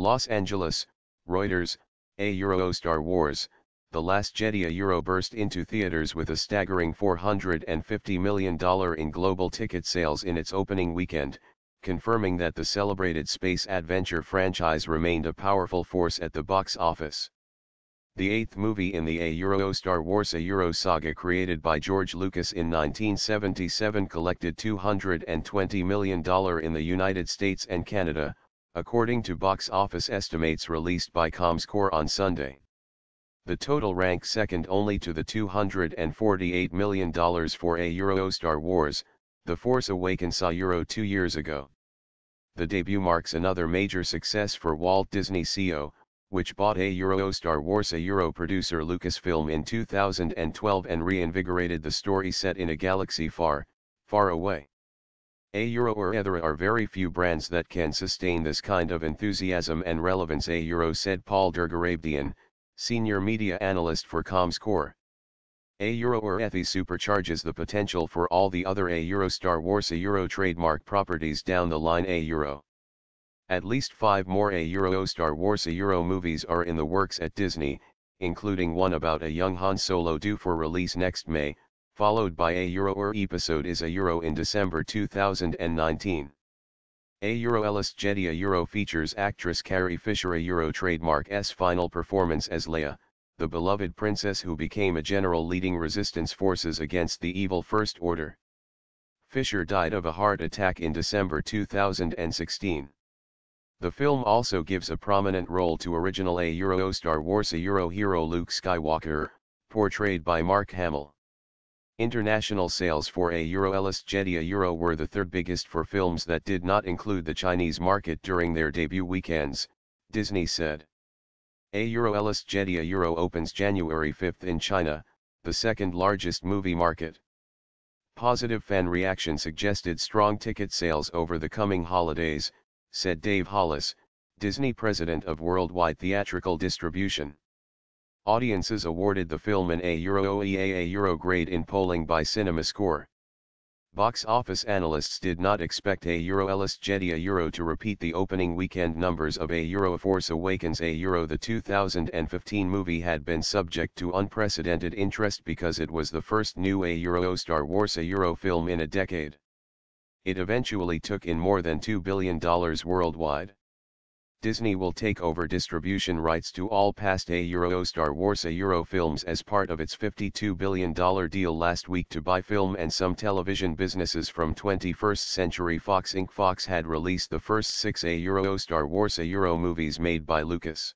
Los Angeles, Reuters, a Euro Star Wars, The Last Jedi a Euro burst into theaters with a staggering $450 million in global ticket sales in its opening weekend, confirming that the celebrated space adventure franchise remained a powerful force at the box office. The eighth movie in the A Euro Star Wars A Euro saga created by George Lucas in 1977 collected $220 million in the United States and Canada, according to box office estimates released by Comscore on Sunday. The total ranked second only to the $248 million for a Euro Star Wars, The Force Awakens saw Euro two years ago. The debut marks another major success for Walt Disney Co., which bought a Euro Star Wars a Euro producer Lucasfilm in 2012 and reinvigorated the story set in a galaxy far, far away. A Euro or ether are very few brands that can sustain this kind of enthusiasm and relevance A Euro said Paul Dergarabdian, senior media analyst for Comscore. Euro or Ethi supercharges the potential for all the other Euro Star Wars A Euro trademark properties down the line A Euro. At least five more Euro Star Wars A Euro movies are in the works at Disney, including one about a young Han Solo due for release next May, followed by a Euro or er episode is a Euro in December 2019. A Euro Ellis A Euro features actress Carrie Fisher a Euro trademark S final performance as Leia, the beloved princess who became a general leading resistance forces against the evil First Order. Fisher died of a heart attack in December 2016. The film also gives a prominent role to original A Euro Star Wars A Euro hero Luke Skywalker, portrayed by Mark Hamill. International sales for a Euro Ellis a Euro were the third biggest for films that did not include the Chinese market during their debut weekends, Disney said. A Euro Ellis a Euro opens January 5 in China, the second largest movie market. Positive fan reaction suggested strong ticket sales over the coming holidays, said Dave Hollis, Disney president of worldwide theatrical distribution. Audiences awarded the film an A Euro OEA A Euro grade in polling by CinemaScore. Box office analysts did not expect A Euro Ellis Jetty A Euro to repeat the opening weekend numbers of A Euro Force Awakens A Euro. The 2015 movie had been subject to unprecedented interest because it was the first new A Euro Star Wars A Euro film in a decade. It eventually took in more than $2 billion worldwide. Disney will take over distribution rights to all past A Euro Star Wars A Euro films as part of its $52 billion deal last week to buy film and some television businesses from 21st Century Fox Inc. Fox had released the first six A Euro Star Wars A Euro movies made by Lucas.